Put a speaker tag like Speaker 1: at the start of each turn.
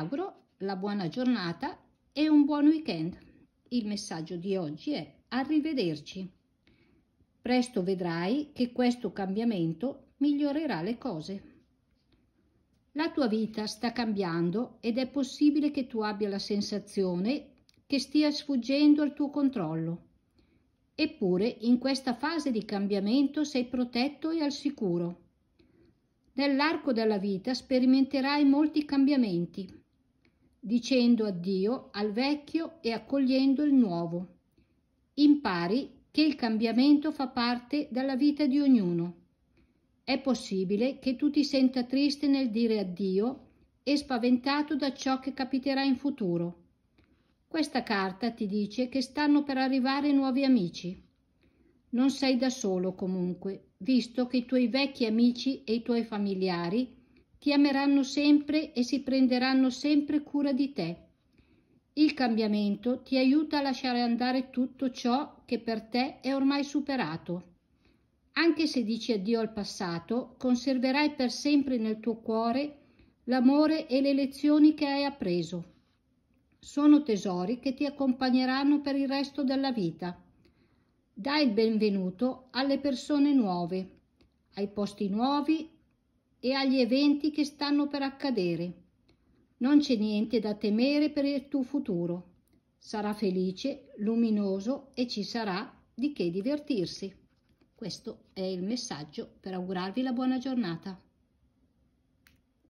Speaker 1: auguro la buona giornata e un buon weekend. Il messaggio di oggi è arrivederci. Presto vedrai che questo cambiamento migliorerà le cose. La tua vita sta cambiando ed è possibile che tu abbia la sensazione che stia sfuggendo al tuo controllo. Eppure in questa fase di cambiamento sei protetto e al sicuro. Nell'arco della vita sperimenterai molti cambiamenti dicendo addio al vecchio e accogliendo il nuovo. Impari che il cambiamento fa parte della vita di ognuno. È possibile che tu ti senta triste nel dire addio e spaventato da ciò che capiterà in futuro. Questa carta ti dice che stanno per arrivare nuovi amici. Non sei da solo comunque, visto che i tuoi vecchi amici e i tuoi familiari ti ameranno sempre e si prenderanno sempre cura di te. Il cambiamento ti aiuta a lasciare andare tutto ciò che per te è ormai superato. Anche se dici addio al passato, conserverai per sempre nel tuo cuore l'amore e le lezioni che hai appreso. Sono tesori che ti accompagneranno per il resto della vita. Dai il benvenuto alle persone nuove, ai posti nuovi e agli eventi che stanno per accadere. Non c'è niente da temere per il tuo futuro. Sarà felice, luminoso e ci sarà di che divertirsi. Questo è il messaggio per augurarvi la buona giornata.